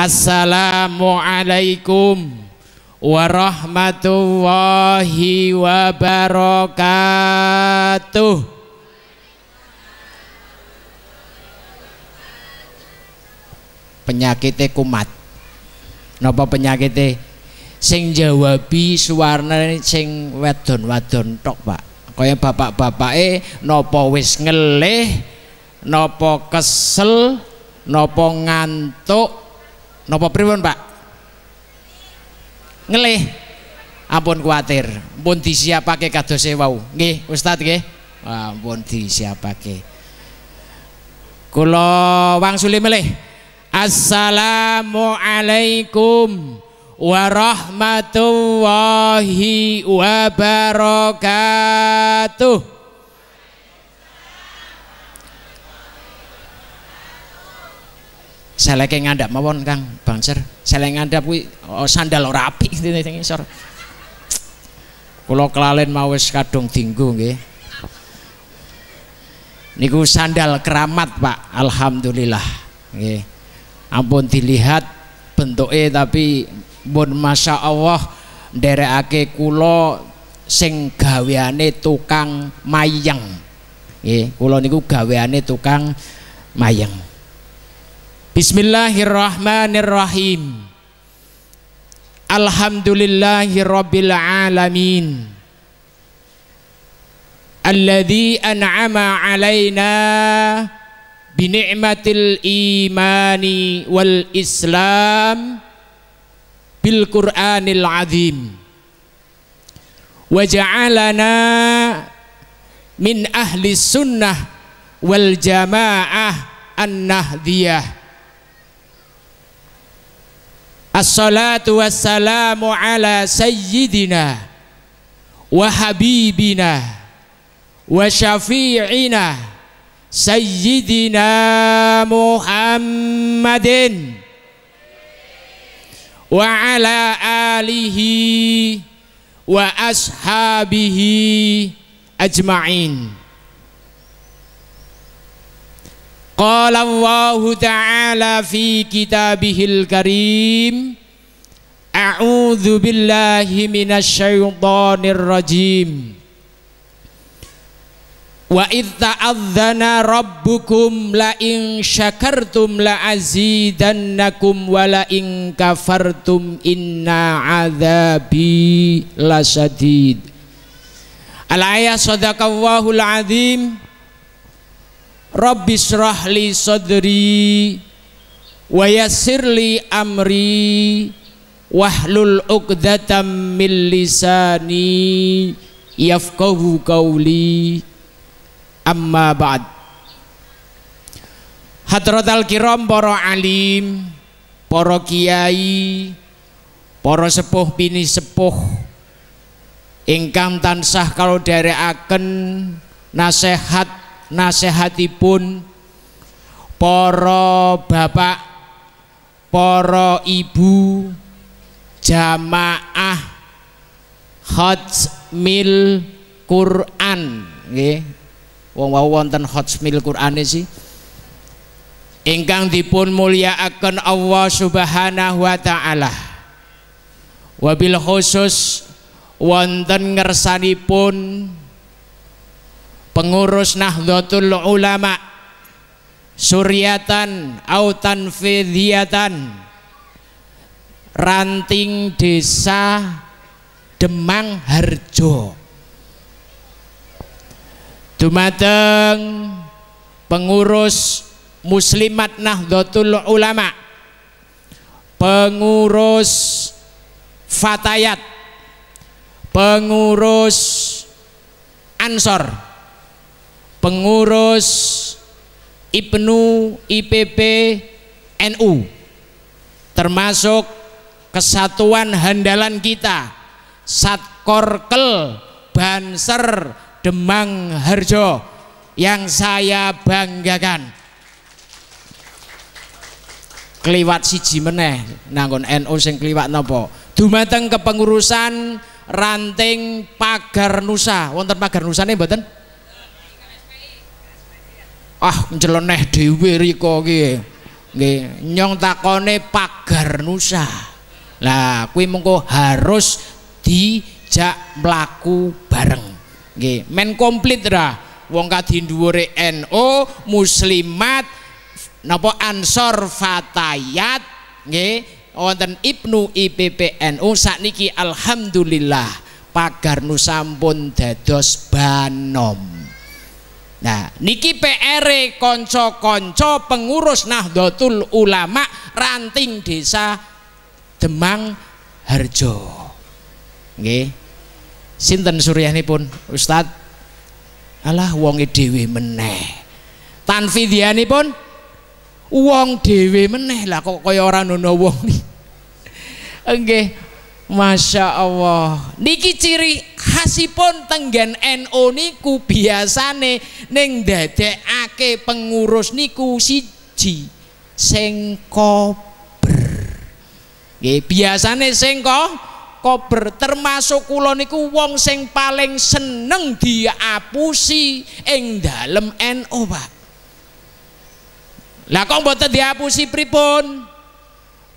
Assalamualaikum warahmatullahi wabarakatuh penyakitnya kumat napa penyakitnya sing jawabi suwarna sing wadon-wadon tok pak kaya bapak-bapak eh napa wis ngelih napa kesel napa ngantuk Nopo pripun, Pak? Ngelih. Ampun kuatir. Pun disiapake kados e wau. Nggih, Ustaz nggih. Wah, pun disiapake. Kula wangsuli melih. Assalamualaikum warahmatullahi wabarakatuh. Saya lagi ngadap mawon Kang bangser Saya lagi kuwi oh, sandal ora rapi ngene sing isor. Kula kelalen mawis kadung dinggo nggih. Niku sandal keramat Pak, alhamdulillah. Nggih. Ampun dilihat bentuknya tapi pun masya Allah ake kulo sing gaweane tukang mayang. Nggih, kula niku gaweane tukang mayang. Bismillahirrahmanirrahim Alhamdulillahirabbil alamin an'ama alaina bi ni'matil imani wal islam bil qur'anil azim wa min ahli sunnah wal jamaah an-nahdiyah Assalatu wassalamu ala sayyidina wa habibina wa syafi'ina sayyidina Muhammadin wa ala alihi wa ashabihi ajma'in. Qala Allah Ta'ala fi kitabihil karim A'udzu billahi minasyaitonir rajim Wa idh ta'adzana rabbukum la in syakartum la azidannakum wa la in kafartum inna adzabi lasadid Al ayat sadaqallahul azim Rabbi syrahli sadri wa yassirli amri wahlul uqdatam min lisani yafqahu qawli amma ba'd al kiram para alim para kiai para sepuh bini sepuh ingkang tansah kalau dari akan nasihat nasihatipun, para bapak para ibu jamaah khotsmil Quran nggih wong wau wonten khotsmil Qurane sih ingkang dipun mulyakaken Allah Subhanahu wa taala wabil khusus wonten ngersanipun pengurus Nahdlatul Ulama Suryatan Autan Fidiatan Ranting Desa Demang Harjo Dumateng pengurus Muslimat Nahdlatul Ulama pengurus Fatayat pengurus Ansor pengurus IPNU, IPP, NU termasuk kesatuan handalan kita Satkorkel Banser Demang Harjo yang saya banggakan keliwat siji meneh nanggon NU sing keliwat nopo dumateng kepengurusan ranting pagar nusa wonten pagar nusane mboten ah njeleneh dhewe riko kiye nggih nyong takone pagar nusa lah kuwi mengko harus dijak mlaku bareng nggih men komplit ra wong kadhinduwure NU NO, muslimat napa ansor fatayat nggih wonten Ibnu IPPNU sakniki alhamdulillah pagar nusampun dados banom Nah, niki PR e, konco-konco pengurus Nahdlatul Ulama ranting desa Demang Harjo. Nggih. Sinten suryanipun, Ustaz? Alah wonge dhewe meneh. Tanfidhianipun wong dhewe meneh. Lah kok kaya ora ana wong niki. Nggih, Masya Allah. Niki ciri khasipun tenggen NU NO niku biasane neng dadekake pengurus niku siji sing kober. Nggih, biasane sing kober termasuk kula niku wong sing paling seneng diapusi ing dalem NO, Pak. Lah kok mboten diapusi pripun?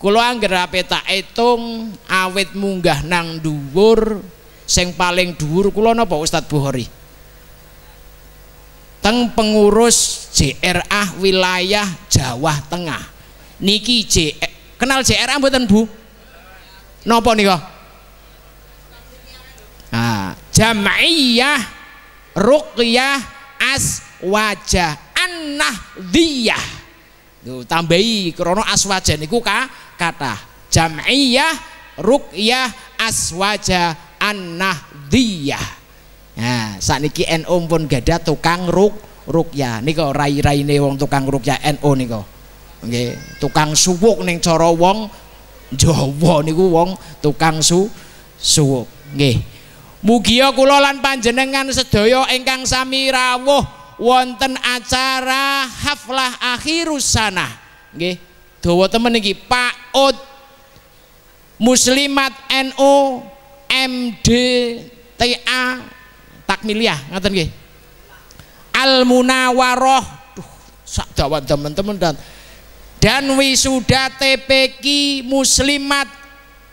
Kulo angger ape tak etung awet munggah nang dhuwur sing paling dhuwur kula napa Ustadz Bukhari. Teng pengurus JRA wilayah Jawa Tengah. Niki J kenal JRA mboten Bu? Napa nika? Nah, Jam'iyah Ruqyah Aswaja An-Nahdiyah tambahi krono aswaja niku ka kata jam'iyah rukyah aswaja annah dia nah sakniki NU pun gada tukang ruk rukyah niko rai-raine wong tukang rukyah NU niko oke tukang suwuk neng corowong wong nih niku wong tukang su suwuk oke mugia kulolan panjenengan sedoyo engkang sami rawuh wonten acara haflah akhirus sana oke dawa temen niki Pak PAUD Muslimat NU MDTA takmiliyah ngaten nggih Al Munawaroh sak dawat teman-teman dan dan wisuda TPQ Muslimat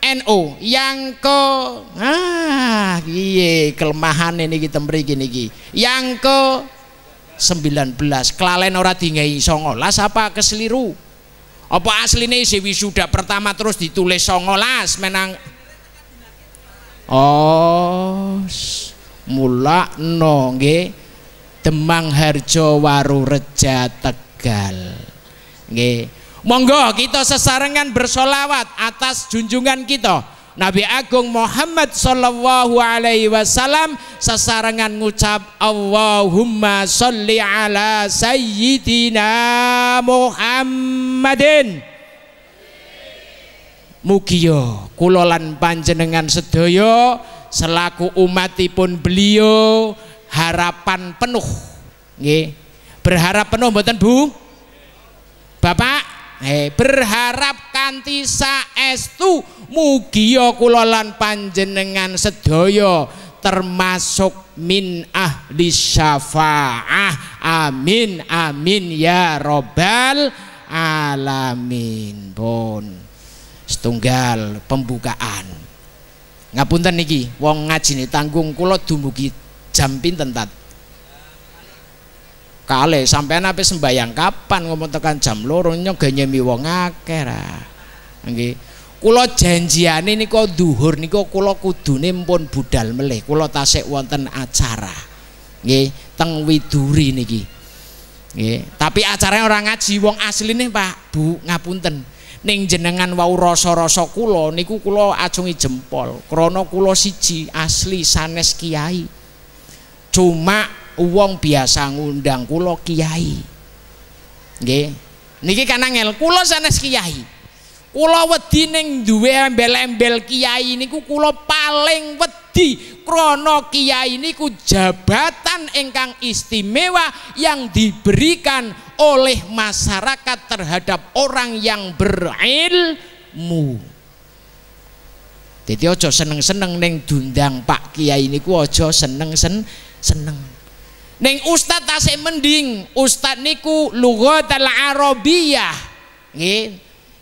NU yang ke ah iye kelemahan ini kita beri gini gini yang ke 19 kelalen ora tinggi songolas apa keseliru apa aslinya si wisuda pertama terus ditulis songolas menang oh mula no Demang Harjo Waru Reja Tegal Nge monggo kita sesarengan bersolawat atas junjungan kita Nabi Agung Muhammad Sallallahu Alaihi Wasallam sesarangan ngucap Allahumma sholli ala Sayyidina Muhammadin Mugiyo kulolan panjenengan sedoyo selaku umatipun beliau harapan penuh Nge. berharap penuh buatan Bu Bapak eh berharap kanthi saestu tu kula panjenengan sedoyo termasuk min ahli syafaah amin amin ya robbal alamin pun setunggal pembukaan ngapunten niki wong ngaji nih tanggung kulot dumugi jam pinten tat kali sampean apa sembayang kapan ngomong tekan jam loro nyemi wong akeh ra nggih kula janjiane nika duhur nika kula kudune mpun budal melih kula tasik wonten acara nggih teng widuri niki nggih tapi acaranya orang ngaji wong asline Pak Bu ngapunten ning jenengan wau rasa-rasa kula niku kula acungi jempol krana kula siji asli sanes kiai cuma Uang biasa ngundang kulo kiai Oke, niki kan angel kulo sanes kiai kulo wedi neng duwe embel-embel kiai niku kulo paling wedi krono kiai niku jabatan engkang istimewa yang diberikan oleh masyarakat terhadap orang yang berilmu jadi ojo seneng-seneng neng dundang Pak Kiai niku ojo seneng-sen seneng. Neng ustad tasik mending, ustad niku lugu arabiyah. Nggih.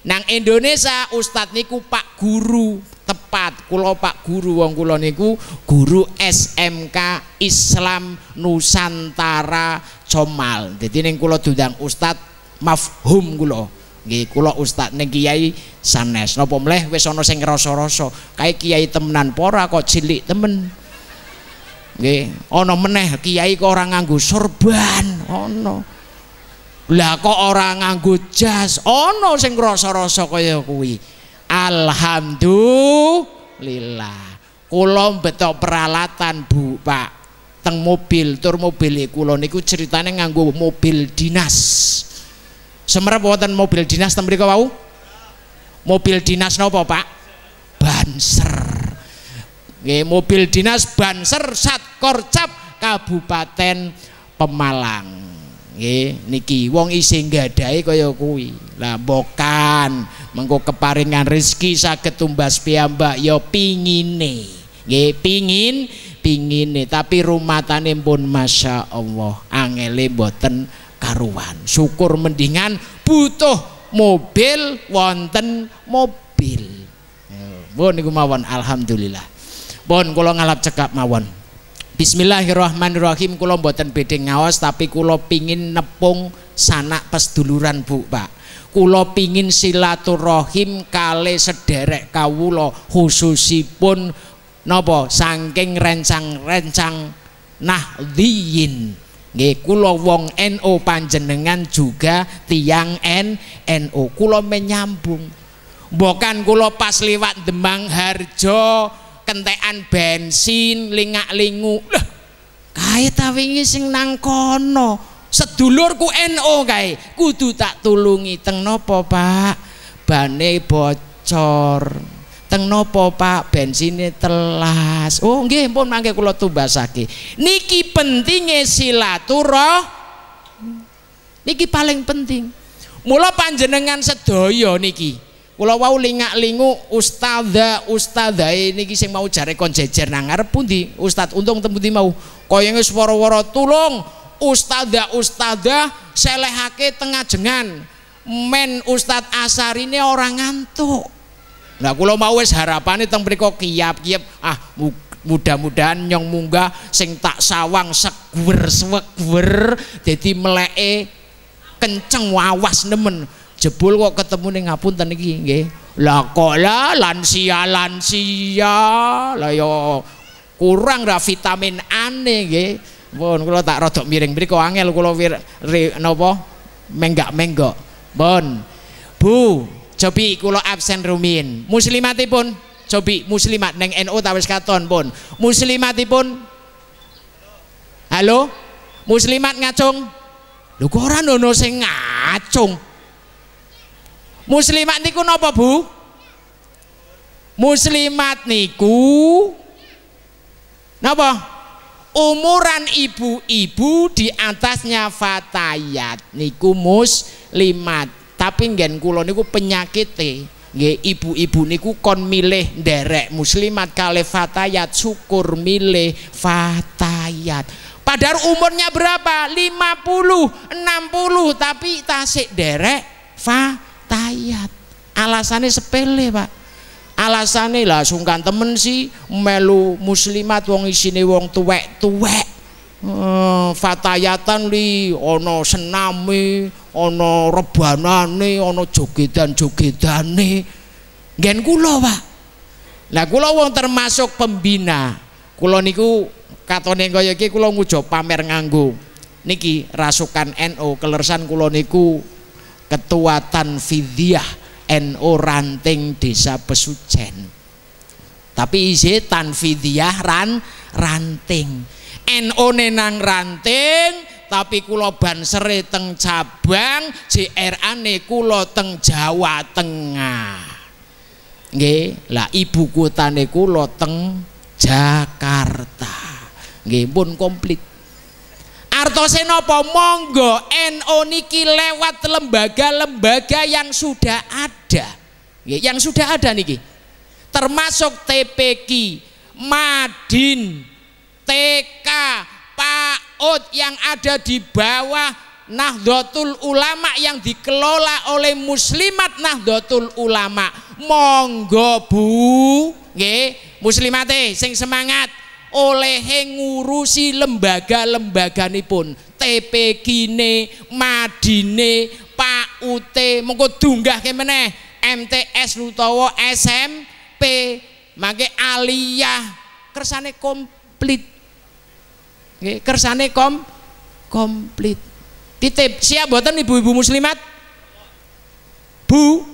Nang Indonesia ustad niku Pak Guru tepat kulo Pak Guru wong kula niku guru SMK Islam Nusantara Comal. Jadi neng kula dundang ustad mafhum kulo, kulo kula ustad neng kiai sanes. Napa mleh wesono ana sing kai rasa kiai temenan pora kok cilik temen nggih ana meneh kiai kok ora nganggo sorban ana lah kok ora nganggo jas ana sing ngrasa-rasa kaya kuwi alhamdulillah kula betok peralatan Bu Pak teng mobil tur mobil e kula niku ceritane nganggo mobil dinas semerep wonten mobil dinas ten mriku wau mobil dinas napa Pak banser Nggih, mobil dinas Banser Satkorcap Kabupaten Pemalang. Nggih, niki wong isih gadahe kaya kuwi. Lah bokan mengko keparingan rezeki saged tumbas piyambak ya pingine. Nggih, pingin pingine tapi rumatane pun Masya Allah angele boten karuan. Syukur mendingan butuh mobil wonten mobil. Bon niku mawon alhamdulillah. Pun kula ngalap cekap mawon. Bismillahirrahmanirrahim kula mboten bedhe ngaos tapi kula pingin nepung sanak pesduluran Bu, Pak. Kula pingin silaturahim kale sederek kawula khususipun napa saking rencang-rencang nahdhiyin. Nggih, kula wong NU panjenengan juga tiang N NU. Kula menyambung. Bukan kula pas liwat Demang Harjo kentekan bensin lingak-lingu lah kaya tapi ini sing nang kono sedulurku NO kaya kudu tak tulungi teng nopo Pak bane bocor teng nopo Pak bensinnya telas oh nggih pun mangke kula tumbasake niki pentingnya silaturahmi niki paling penting mula panjenengan sedaya niki Kula wau lingak-lingu ustadza ini ini sing mau cari kon jejer nang ngarep pundi? untung temu di mau. Kaya wis wara woro tulung ustadza ustadza selehake tengah jengan. Men Ustad ini orang ngantuk. Nah kula mau wis harapane teng mriku kiap-kiap ah mudah-mudahan nyong munggah sing tak sawang seguer-seguer jadi melee kenceng wawas nemen jebul kok ketemu ning ngapunten iki nggih lah kok lah lansia lansia lah yo ya, kurang ra vitamin ane nggih bon kula tak rodok miring kau angel kula napa menggak-menggok bon Bu cobi kula absen rumin muslimatipun cobi muslimat neng NU tawis katon pun muslimatipun halo muslimat ngacung lho kok ora ono sing ngacung muslimat niku nopo Bu muslimat niku nopo umuran ibu-ibu di atasnya fatayat niku muslimat tapi gen kula niku penyakit nge ibu-ibu niku kon milih derek muslimat kale fatayat syukur milih fatayat padahal umurnya berapa 50 60 tapi tasik derek fatayat tayat alasannya sepele pak alasannya lah sungkan temen si melu muslimat wong isini wong tuwek tuwek eh, hmm, fatayatan li ono senami ono rebanane ono jogedan jogedane gen kulo pak nah kulo wong termasuk pembina kulo niku katone kaya iki kula ngujo pamer nganggu niki rasukan NO kelersan kula niku Ketua Tanfidiyah NU Ranting Desa Pesucen, Tapi isi Tanfidiyah ran ranting. NU nenang ranting tapi kulo bansere teng cabang JRA ne kulo teng Jawa Tengah. Nggih, lah ibu ne kulo teng Jakarta. Nggih, pun komplit. Artose Senopo monggo NO niki lewat lembaga-lembaga yang sudah ada. Ya, yang sudah ada niki. Termasuk TPQ, Madin, TK, PAUD yang ada di bawah Nahdlatul Ulama yang dikelola oleh Muslimat Nahdlatul Ulama. Monggo Bu, nggih, muslimate sing semangat oleh ngurusi lembaga-lembaga ini pun TPG Gine, Madine PAUT dunggah ke mana? MTS Lutowo SMP mage aliyah kersane komplit kersane kom komplit titip siap buatan ibu-ibu muslimat Bu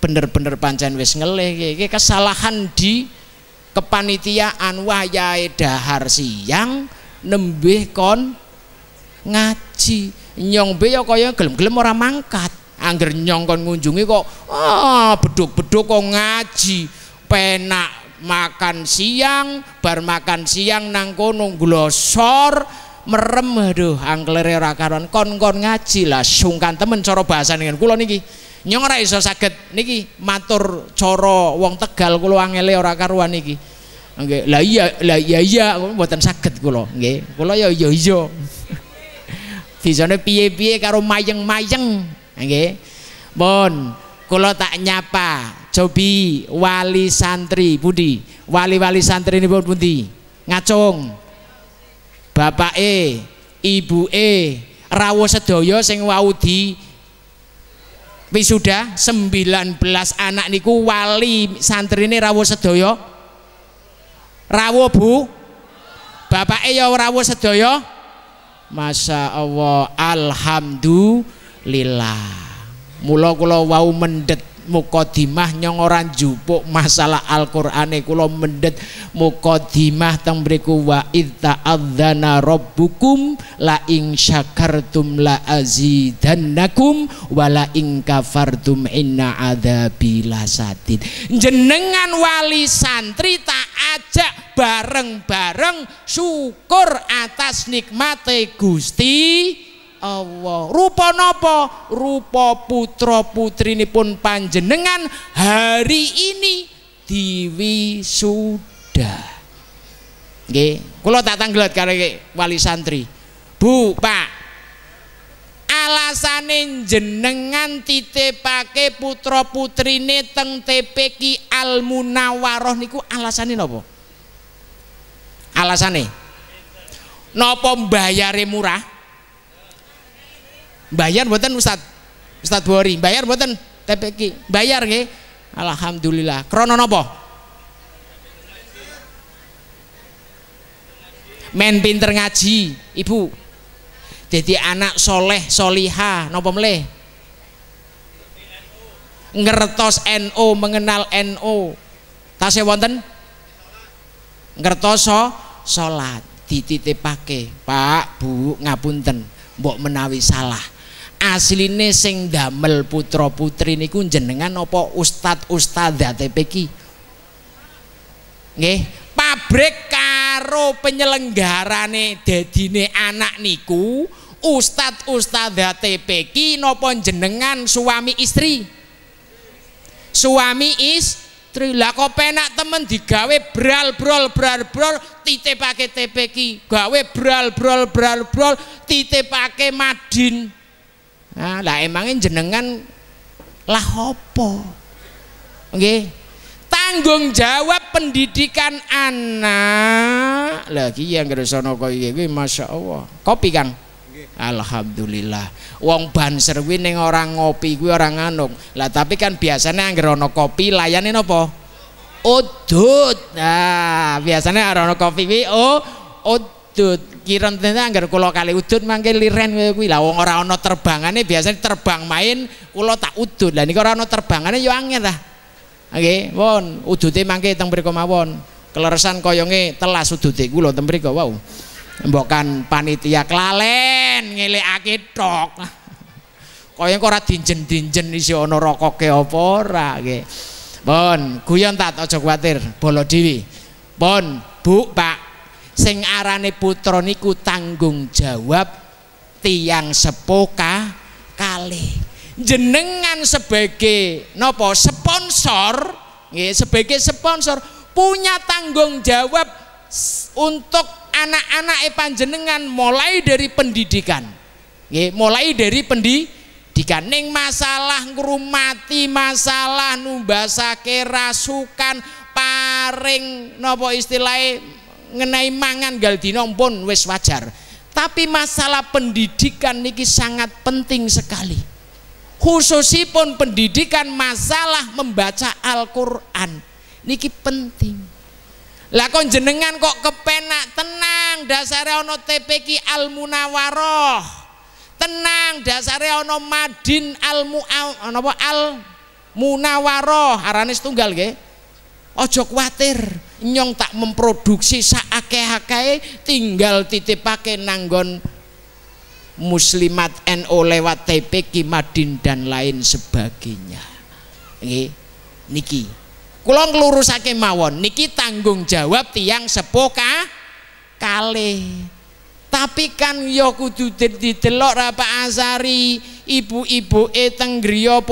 bener-bener pancen wis ngelih kesalahan di kepanitiaan wayahe dahar siang nembe kon ngaji nyong be ya kaya gelem-gelem ora mangkat angger nyong kon ngunjungi kok ah beduk-beduk kok ngaji penak makan siang bar makan siang nang kono glosor merem aduh angklere ora kon kon ngaji lah sungkan temen cara bahasa dengan kula niki nyong ora iso saged niki matur cara wong Tegal kula angele ora karuan niki nggih la iya la iya iya mboten saged kula nggih kula ya iya iya bisane piye-piye karo mayeng-mayeng nggih bon kula tak nyapa Jobi wali santri Budi wali-wali santri ini pun budi, ngacung bapak e ibu e rawo sedaya sing wau di wisuda 19 anak niku wali ini rawo sedoyo rawo Bu bapak ya rawo sedoyo masa Allah alhamdulillah mula kula wau mendet Mukodimah nyong jupuk masalah Al-Qur'ane kula mendet mukodimah teng mriku wa adzana rabbukum la in syakartum la azidannakum wa la in kafartum inna adzabi lasatid jenengan wali santri tak ajak bareng-bareng syukur atas nikmate Gusti Allah. Rupa putro Rupa putra pun panjenengan hari ini sudah. Oke, kalau tak tanggelat karena wali santri. Bu, Pak. alasanin jenengan pake putra putrine teng tepeki Al Munawaroh niku alasanin nopo? Alasanin? nopo bayar murah? Bayar buatan Ustad, Ustad Bori. Bayar buatan TPK. Bayar ke Alhamdulillah. Krono nopo? Men pinter ngaji, Ibu. Jadi anak soleh, soliha, nopo meleh? Ngertos NO, mengenal NO. tasya wonten? ngertoso sholat salat dititipake, Pak, Bu, ngapunten, mbok menawi salah asline sing damel putra putri niku jenengan opo ustad ustadzah peki nggih pabrik karo penyelenggarane dadine anak niku ustad ustadzate peki napa jenengan suami istri suami istri lah kok penak temen digawe bral brol bral brol titipake TPK gawe bral brol bral brol titipake madin Nah, lah emangin jenengan lah opo. oke Tanggung jawab pendidikan anak. Lagi yang ngersana kopi iki masya Allah Kopi Kang. Alhamdulillah. Wong banser kuwi ning orang ngopi gue orang anung Lah tapi kan biasanya anggere ana kopi layane napa? Udut. Nah, biasanya ana kopi kuwi oh udut pikiran tentang anggar kulo kali udut mangke liren kaya kuwi. Lah wong ora ana terbangane biasanya terbang main kulo tak udut. Lah ini ora ana terbangane ya angel lah. Nggih, pun udute mangke teng mriku mawon. Keleresan koyonge telas udute gulo teng mriku wau. Mbokan panitia kelalen ngelekake tok. Kaya kok ora dinjen-dinjen isi ana rokok apa ora nggih. Pun guyon tak aja kuwatir, bolo dewi. Pun Bu Pak sing arane putra niku tanggung jawab tiang sepoka kali jenengan sebagai nopo sponsor ya, sebagai sponsor punya tanggung jawab untuk anak-anak jenengan mulai dari pendidikan ya, mulai dari pendidikan ning masalah ngrumati masalah numbasake rasukan paring nopo istilahnya ngenai mangan gal pun wis wajar. Tapi masalah pendidikan niki sangat penting sekali. Khususipun pendidikan masalah membaca Al-Qur'an. Niki penting. Lah kon jenengan kok kepenak tenang dasar ono TPQ Al Munawaroh. Tenang dasar ono Madin Al Mu Al Munawaroh aranis tunggal nggih. ojo khawatir nyong tak memproduksi saakeh-akeh tinggal pakai nanggon muslimat NO lewat TP Madin dan lain sebagainya ini niki kulong lurusake mawon niki tanggung jawab tiang sepoka kale. kali tapi kan ya kudu didelok rapa Azari ibu-ibu eteng teng griya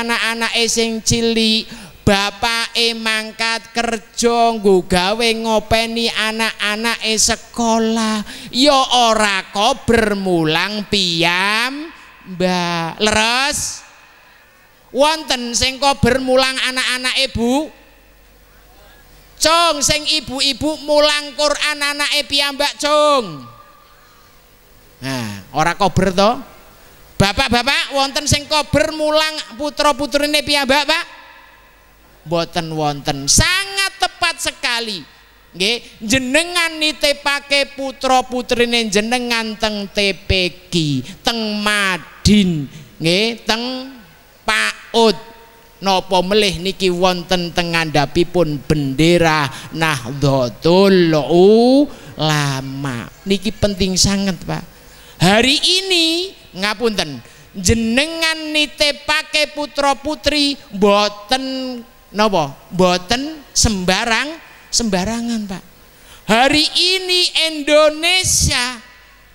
anak anak eseng cili. Bapak mangkat kerja nggo gawe ngopeni anak-anake sekolah ya ora kok bermulang piyam mbak leres wonten sing kok bermulang anak-anak ibu Cung sing ibu-ibu mulang Quran anake piyambak cung. Nah, ora kober to. Bapak-bapak wonten sing kober mulang putra-putrine piyambak, Pak? boten wonten sangat tepat sekali nggih jenengan putro putra putrine jenengan teng TPG, teng Madin nggih teng PAUD nopo melih niki wonten teng ngandhapipun bendera nah Nahdlatul Ulama niki penting sangat Pak hari ini ngapunten jenengan nite pake putra putri boten nopo boten sembarang sembarangan pak hari ini Indonesia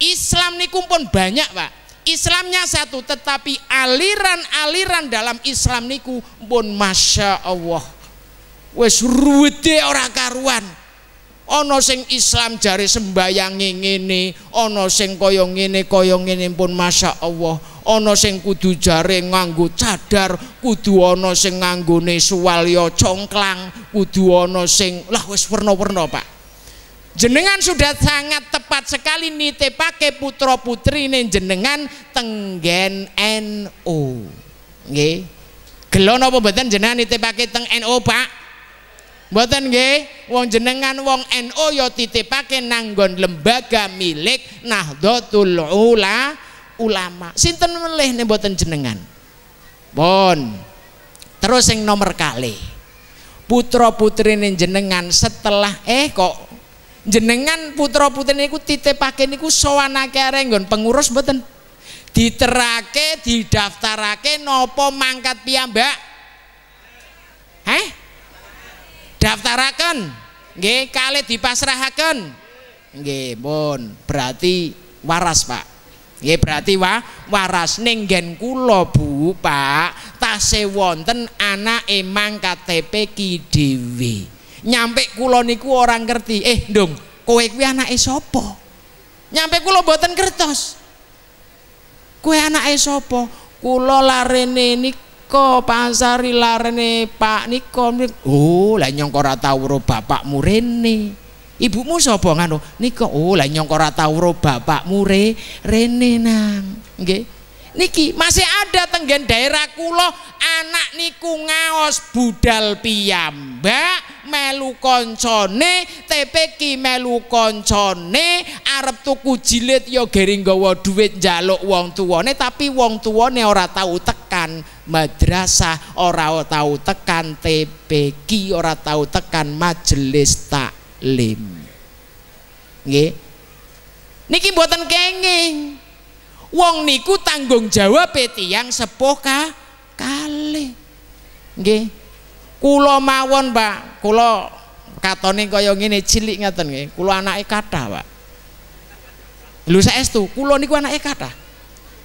Islam niku pun banyak pak Islamnya satu tetapi aliran-aliran dalam Islam niku pun masya Allah wes ruwete orang karuan ana sing Islam jare sembayange ngene ana sing kaya ngene kaya ngene pun masyaallah ana sing kudu jare nganggo cadar kudu ana sing nganggone suwalya congklang kudu ana sing lah wis werna-werna Pak jenengan sudah sangat tepat sekali putro putra nih jenengan tenggen NU gih. nggih gelon jenengan mboten jenengan nitipake teng NU NO, Pak Mboten nggih, wong jenengan wong NU ya titipake nanggon lembaga milik Nahdlatul Ula ulama. Sinten melih nih buatan jenengan? Bon. Terus yang nomor kali. Putra nih jenengan setelah eh kok jenengan putra putrine titip titipake niku ku soana renggon pengurus mboten? Diterake, didaftarake nopo mangkat piyambak? eh daftaraken nggih kali dipasrahaken nggih pun berarti waras Pak nggih berarti wa, waras nenggen kulo Bu Pak tasih wonten anak emang KTP ki dhewe nyampe kula niku orang ngerti eh dong, kowe kuwi anake esopo nyampe kulo mboten kertos kue anak esopo, kulo larene niku niko pasari larene Pak Niko. Oh, lah nyong ora tau ro bapakmu rene. Ibumu sapa nganu Niko. Oh, lah nyong ora tau ro bapakmu re, rene nang. Nggih. Okay niki masih ada tenggen daerah kulo anak niku ngaos budal piyambak melu koncone TPK melu koncone arab tuku jilid yo ya gering gawa duit jaluk wong tuwane tapi wong tuwane ora tahu tekan madrasah ora tahu tekan TPK ora tahu tekan majelis taklim nggih niki mboten kenging wong niku tanggung jawab e tiyang sepuh ka kali, nggih kula mawon Pak kula katone kaya ngene cilik ngaten nggih kula anake kathah Pak lho saestu kula niku anake kathah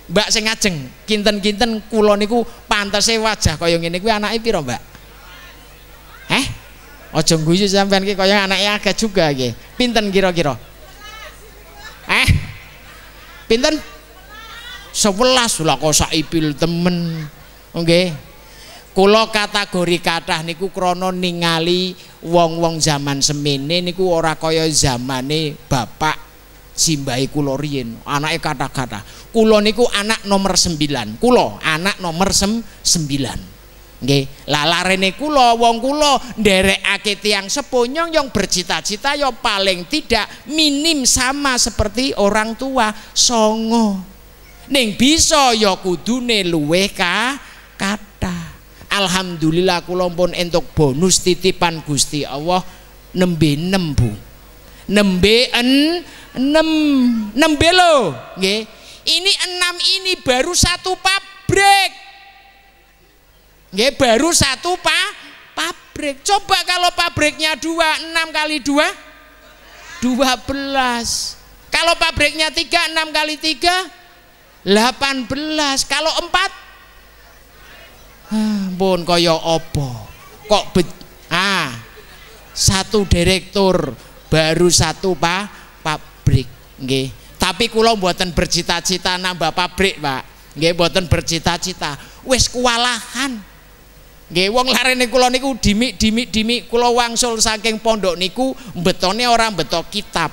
Mbak sing ngajeng kinten-kinten kula niku pantese wajah kaya ngene kuwi anake pira Mbak Eh aja guyu sampean ki kaya anake agak juga nggih pinten kira-kira Eh pinten Sebelas lah kau saipil temen oke? okay. kula kategori kata niku krono ningali wong-wong zaman semene niku ora kaya zamane bapak simbai kulorin anak kata-kata. kata kulo niku anak nomor sembilan, kulo anak nomor sembilan, oke? okay. lalarene kulo wong kulo derek ake yang nyong yang bercita-cita yo ya paling tidak minim sama seperti orang tua songo ning bisa ya kudune luweh ka kata alhamdulillah kula pun entuk bonus titipan Gusti Allah nembe nembu Bu nembe en nem nembe lo nggih ini enam ini baru satu pabrik nggih baru satu pa pabrik coba kalau pabriknya dua enam kali dua dua belas kalau pabriknya tiga enam kali tiga 18 kalau 4 ah, pun kaya apa kok be, ah satu direktur baru satu pak pabrik nggih tapi kula mboten bercita-cita nambah pabrik Pak nggih mboten bercita-cita wis kewalahan Nggih wong larene kula niku dimik dimik dimik kula wangsul saking pondok niku betone orang betok kitab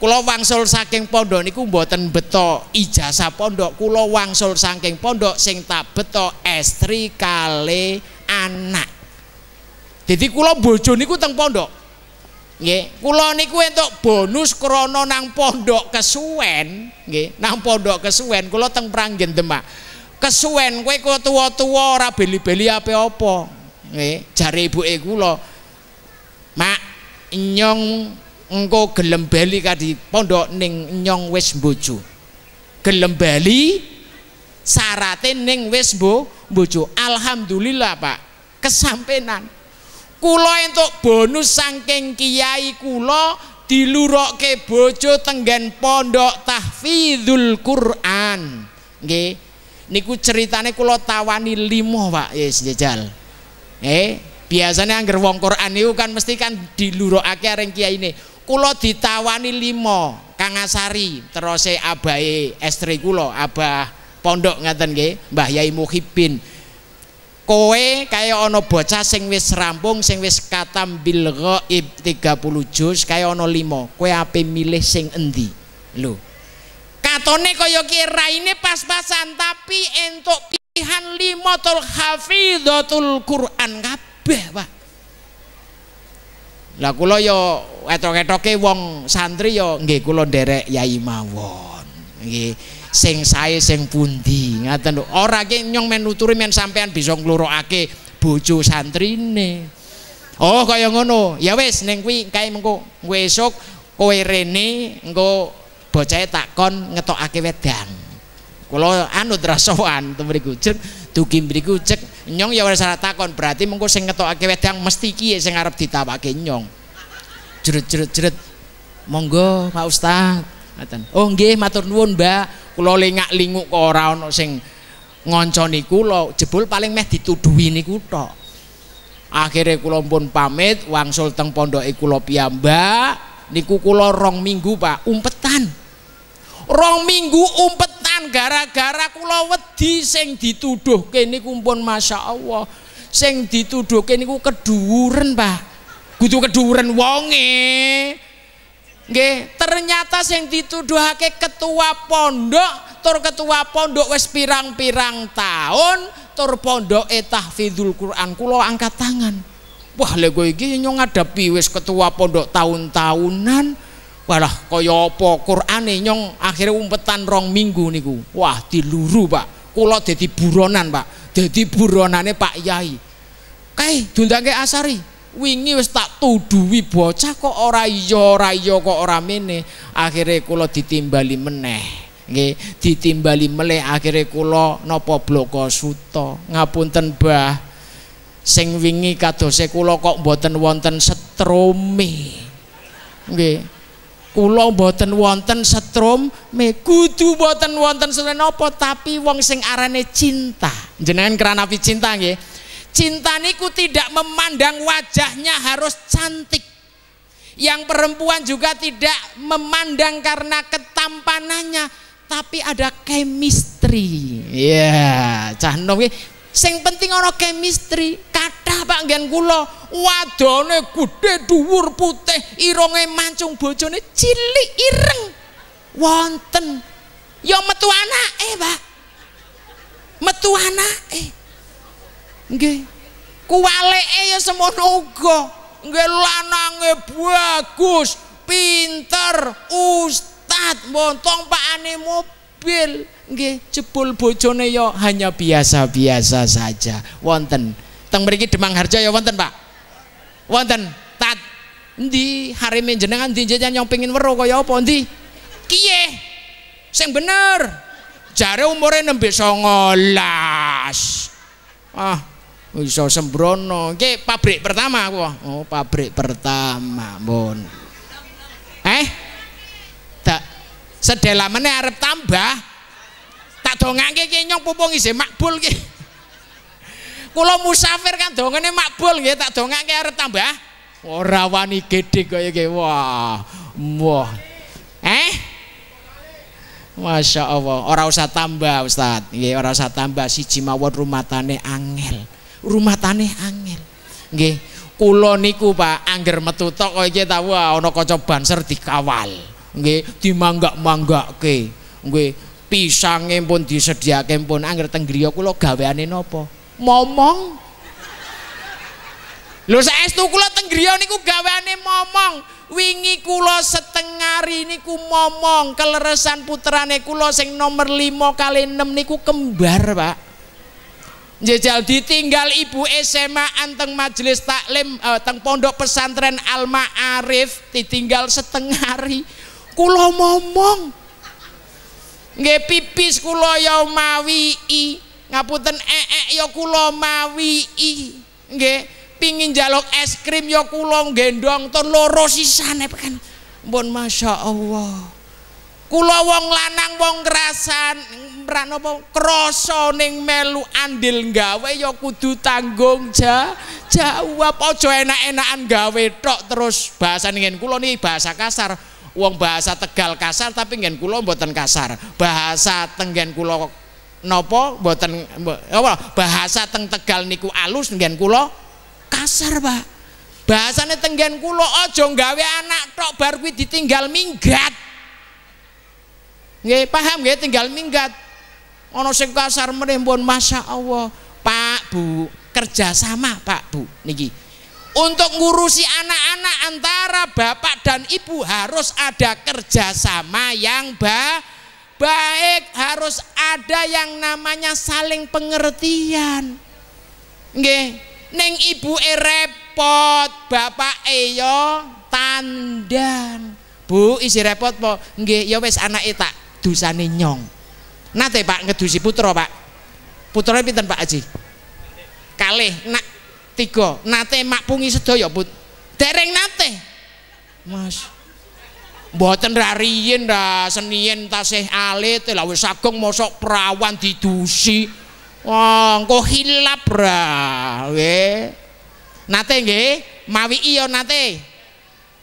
Kula wangsul saking pondok niku mboten beto ijazah pondok, kula wangsul saking pondok sing tak beto estri kali anak. Jadi kula bojo niku teng pondok. Nggih, kula niku entuk bonus krana nang pondok kesuwen, nggih, nang pondok kesuwen kula teng Pranggen Demak. Kesuwen kowe kok tuwa-tuwa ora beli-beli apa-apa. Nggih, jare ibuke kula. Mak nyong engko gelem bali kadi pondok neng nyong wis bojo gelem bali syarate ning wis bojo alhamdulillah Pak kesampenan kula entuk bonus saking kiai kula dilurokke bojo tenggen pondok tahfidzul Quran nggih niku ceritane kula tawani limo Pak yes ya, jajal eh biasanya anggar wong Quran itu kan mesti kan dilurokake areng kiai ini Kulo ditawani limo, Kang Asari saya abah estri kulo abah pondok ngatan nggih Mbah Yai muhibin kowe kayak ono bocah sing wis rampung sing wis ib tiga 30 juz kayak ono limo kowe apa milih sing endi lu katone kaya kira ini pas-pasan tapi entuk pilihan limo tul hafidhatul Quran kabeh Pak lah kula ya etok-etoke wong santri yo ya nggih kulo derek yai mawon. Nggih. Sing sae sing pundi ngaten lho. Ora ki nyong men nuturi men sampean bisa nglurukake bojo santrine. Oh kaya ngono. Ya wis ning kuwi kae mengko kowe esuk kowe rene engko bocahe kon ngetokake wedang. Kula anut rasowan temriku. Jeneng Dugi mriku cek nyong ya ora salah takon, berarti mengko sing ketokake wedang mesti kiye sing arep ditawake nyong. Jeret-jeret-jeret. Monggo Pak Ustaz. Oh nggih matur nuwun Mbak, kula lengak-linguk kok ora ana sing ngonconi kula, jebul paling meh dituduhi niku tok. akhirnya kula pun pamit wangsul teng pondok kula piyambak niku kula rong minggu Pak umpetan. Rong minggu umpet setan gara-gara kula wedi sing kene niku pun Allah sing kene ku keduren Pak kudu keduren wonge Nggih, ternyata sing dituduhake ketua pondok, tur ketua pondok wis pirang-pirang tahun, tur pondok etah tahfidzul Quran. Kula angkat tangan. Wah, lego iki nyong ada wis ketua pondok tahun-tahunan walah kaya apa Qur'ane nyong akhirnya umpetan rong minggu niku wah diluru pak kula dadi buronan pak dadi buronane Pak Yai kae dundangke asari wingi wis tak tuduhi bocah kok ora iya ora iya kok ora mene akhirnya kula ditimbali meneh nggih ditimbali meleh akhirnya kula napa bloko suta ngapunten Mbah sing wingi kadose kula kok mboten wonten setrome nggih Kula boten wonten setrum, me kudu boten wonten setrum napa tapi wong sing arane cinta. Jenengan api cinta nggih. Cinta niku tidak memandang wajahnya harus cantik. Yang perempuan juga tidak memandang karena ketampanannya, tapi ada chemistry. Ya, yeah. cah nom sing penting ana kemistri, kadah Pak Gen kula wadone gedhe dhuwur putih irunge mancung bojone cilik ireng wonten ya metu anake Pak metu anake nggih kuwaleke ya semono uga nggih lanange bagus pinter ustad montong pakane mopo Bil, nggih jebul bojone yo ya, hanya biasa-biasa saja. Wonten. Teng mriki Demang Harjo yo ya, wonten, Pak. Wonten. Tat. Endi hari jenengan di jenengan yang pengin weruh kaya apa endi? Kiye? Sing bener. Jare umure nembe 19. Ah, iso sembrono. Nggih, pabrik pertama aku. Oh, pabrik pertama, Mbon. Eh? Sedela meneh arep tambah. Tak dongake ki nyong pupung isih makbul ki. Kula musafir kan dongane makbul nggih tak dongake arep tambah. Ora wani gedhe kaya ki. Wah. Wah. Eh? Masya Allah, ora usah tambah Ustaz. Nggih, ora usah tambah siji rumah rumatane angel. Rumatane angel. Nggih, kulo niku Pak angger metutok oke, kaya ono wah ana banser dikawal nggih dimanggak-manggake nggih pisange pun disediake pun angger teng griya kula gaweane napa momong lho saestu kula teng griya niku gaweane momong wingi kula setengah hari niku momong keleresan putrane kula sing nomor 5 kali 6 niku kembar Pak Jejal ditinggal ibu SMA anteng majelis taklim eh, teng pondok pesantren Al Ma'arif ditinggal setengah hari kula momong nggih pipis kula ya mawi i ngapunten eek ya kula mawi i nggih pingin jalok es krim ya kula nggendong ton loro sisane kan mbon Masya Allah kula wong lanang wong krasan pranapa krasa ning melu andil gawe ya kudu tanggung ja, jawab aja enak-enakan gawe tok terus bahasa ngene kula ni bahasa kasar Uang bahasa Tegal kasar tapi ngen kulo buatan kasar. Bahasa Tenggen kulo nopo buatan apa bahasa teng Tegal niku alus ngen kulo kasar, Pak. bahasanya Tenggen kula aja gawe anak tok baru ditinggal minggat. Nggih, paham nggih tinggal minggat. ono sing kasar meneh masya Allah Pak, Bu, kerja sama Pak, Bu niki untuk ngurusi anak-anak antara bapak dan ibu harus ada kerjasama yang ba baik, harus ada yang namanya saling pengertian. neng ibu e repot, bapak e yo tandan. Bu, isi repot po. yo ya wes anak e tak dusane nyong. Nate Pak ngedusi putra, Pak. putro pinten Pak Aji Kalih. Nak tiga nate pungi sedaya put dereng nate mas buatan ra dah ra tasih alit lha wis mosok perawan didusi wah oh, engko hilap ra we nate nggih mawi iyo nate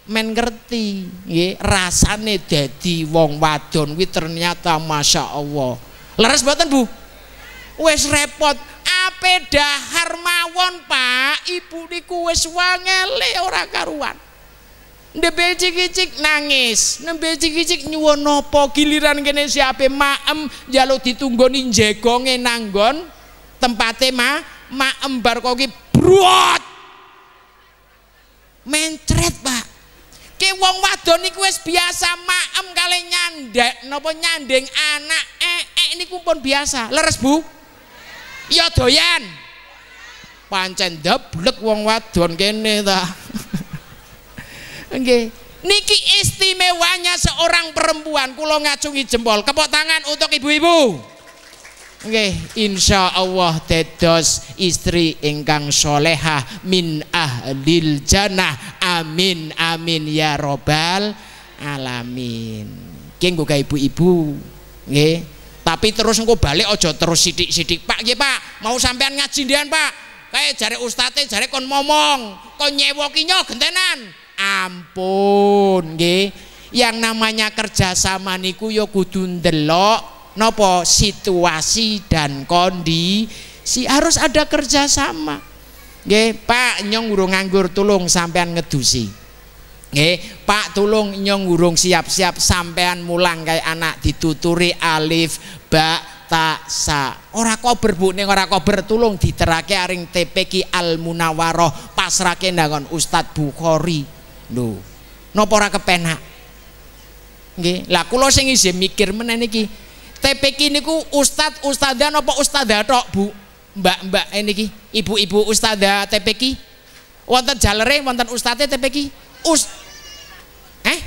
men ngerti nggih rasane dadi wong wadon wi ternyata Masya Allah leres buatan Bu wis repot ape dahar mawon Pak, ibu niku wis wangele ora karuan. Nebe cicik nangis, nebe cicik nyuwun napa giliran kene siapa maem njaluk ditunggoni jegonge nanggon tempate ma maem bar kogi bruot Mencret, Pak. ke wong wadon niku wis biasa maem kali nyandek napa nyandeng anak eh, eh niku biasa. Leres, Bu? ya doyan pancen deblek wong wadon kene ta nggih niki istimewanya seorang perempuan kula ngacungi jempol kepok tangan untuk ibu-ibu nggih insya Allah dados istri ingkang soleha min ahlil jannah amin amin ya robbal alamin kenggo ibu-ibu nggih tapi terus engko balik ojo terus sidik-sidik. Pak, ya Pak, mau sampean ngaji dian Pak. Kayak jari ustate jari kon momong, kon nyewokinya gentenan. Ampun, nggih. Yang namanya kerjasama niku yo ya kudu no nopo situasi dan kondi si harus ada kerjasama. Nggih, Pak, nyong urung nganggur tulung sampean ngedusi. Nggih, Pak tulung nyong urung siap-siap sampean mulang kayak anak dituturi alif bak ta sa ora kober bu ning ora kober tulung diterake aring TPQ Al Munawaroh pasrake ndangon Ustadz Bukhari lho napa ora kepenak nggih lah kula sing isih mikir meneh niki TPQ niku ustad ustadzah napa ustadzah tok Bu mbak-mbak ini eh, niki ibu-ibu ustadzah TPQ wonten jalere wonten ustate TPQ us eh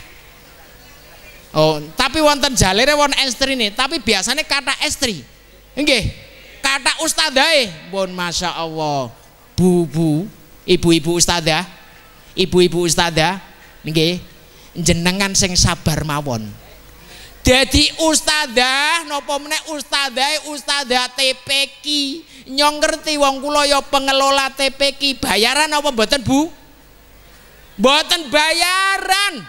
Oh, tapi wonten jalere estri nih, tapi biasanya kata estri. Nggih. Kata ustadae, pun masya Allah. bu ibu-ibu ustadzah, ibu-ibu ustadzah, nggih. Jenengan sing sabar mawon. Jadi ustadzah nopo meneh ustadzah ustadzah TPK nyong ngerti wong kula ya pengelola TPK bayaran apa buatan Bu? Buatan bayaran.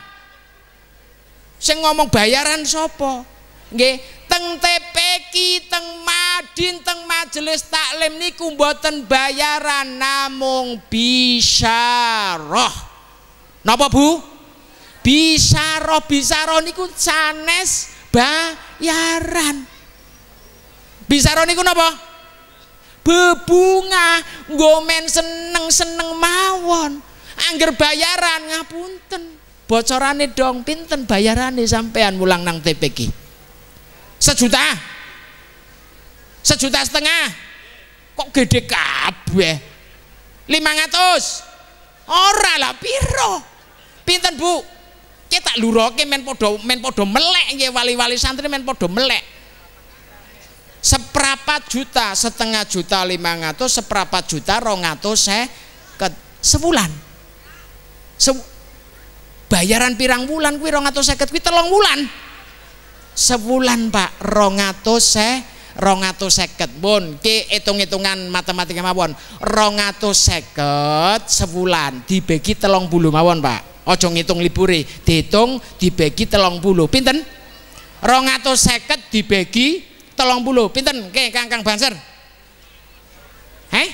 Sing ngomong bayaran sopo, Nggih, teng TPQ, teng Madin, teng Majelis Taklim niku mboten bayaran namung bisa roh. Napa Bu? Bisa roh, bisa roh niku sanes bayaran. Bisa roh niku napa? Bebunga, gomen seneng-seneng mawon. Angger bayaran ngapunten bocorane dong pinten bayarane sampean mulang nang TPK sejuta sejuta setengah kok gede kabeh 500 ora lah piro pinten Bu tak luroke men podo men podo melek ya wali-wali santri men podo melek seberapa juta setengah juta lima ratus seberapa juta rongatus seket eh, sebulan Se bayaran pirang wulan kuwi 250 kuwi telong bulan. Sebulan Pak 200 250 pun ki hitung-hitungan matematika mawon 250 sebulan dibagi telong bulu mawon Pak ojo ngitung libure dihitung dibagi telong bulu pinten 250 dibagi telong bulu pinten ki Kang Kang Banser Heh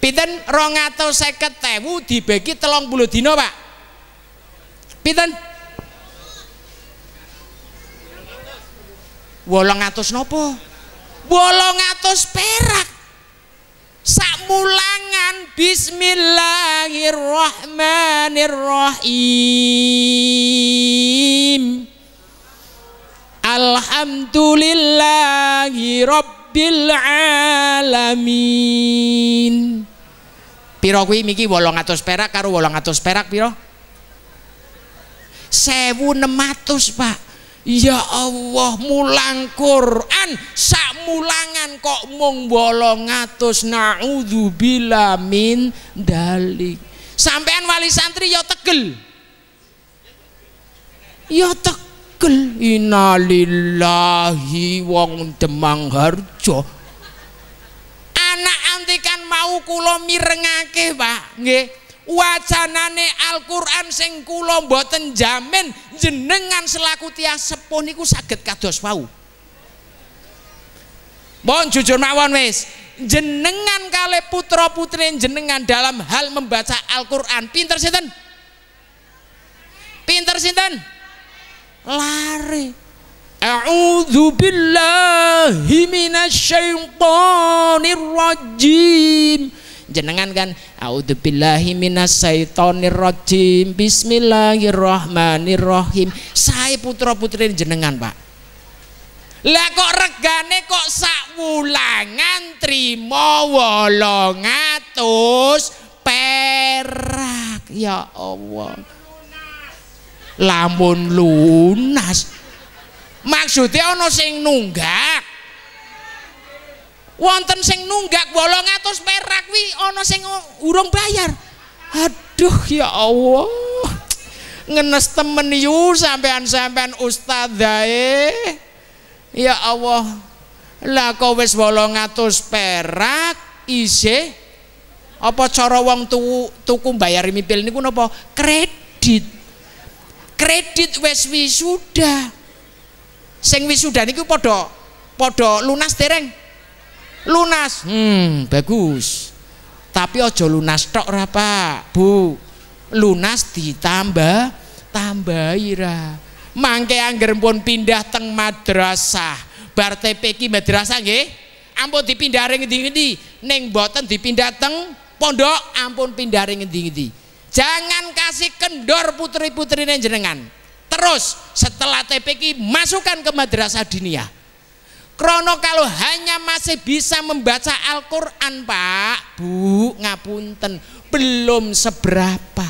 Pinten 250.000 dibagi bulu dino Pak. Pinten? atus nopo? atus perak. Sak mulangan Bismillahirrahmanirrahim. Alhamdulillahi rabbil alamin. Piro kuwi miki 800 perak karo 800 perak piro? sewu nematus pak ya Allah mulang Quran sak mulangan kok mung bolong atus na'udzubillah min dalik sampean wali santri ya tegel ya tegel innalillahi wong demang harjo anak antikan mau kulo mirengake pak nggih wacanane Al-Qur'an sing kula mboten jamin jenengan selaku tiap sepuh niku saged kados wau. Mohon jujur mawon wis, jenengan kale putra putri jenengan dalam hal membaca Al-Quran pinter sinten pinter sinten lari A'udzu billahi minasy syaithanir rajim jenengan kan minas minasyaitonir rajim bismillahirrahmanirrahim saya putra-putri jenengan Pak lah kok regane kok sak wulangan trimo wolongatus perak ya Allah lamun lunas maksudnya ono sing nunggah wonten sing nunggak bolong atau perak wi ono sing urung bayar. Aduh ya Allah. Ngenes temen yu sampean-sampean ustadzai, Ya Allah. Lah kau wis 800 perak isi apa cara wong tuku, tuku bayar mipil niku napa kredit. Kredit wis wisuda. Sing wisuda niku padha padha lunas tereng lunas hmm bagus tapi ojo lunas tok rapa bu lunas ditambah tambah ira mangke angger pun pindah teng madrasah bar TPK madrasah nggih ampun dipindah ring ngendi-ngendi ning boten dipindah teng pondok ampun pindah ring ngendi-ngendi jangan kasih kendor putri-putrine jenengan terus setelah TPK masukkan ke madrasah diniyah Krono kalau hanya masih bisa membaca Al-Quran pak Bu ngapunten belum seberapa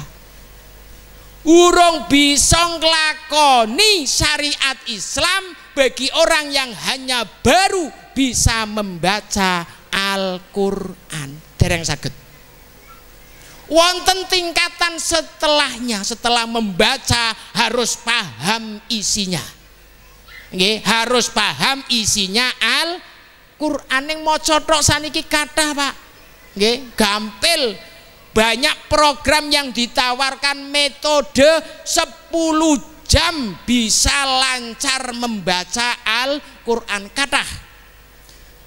Urung bisa lakoni syariat Islam bagi orang yang hanya baru bisa membaca Al-Quran dereng sakit. wonten tingkatan setelahnya setelah membaca harus paham isinya nggih harus paham isinya Al Quran yang mau cocok saniki kata Pak nggih gampil banyak program yang ditawarkan metode 10 jam bisa lancar membaca Al-Quran kata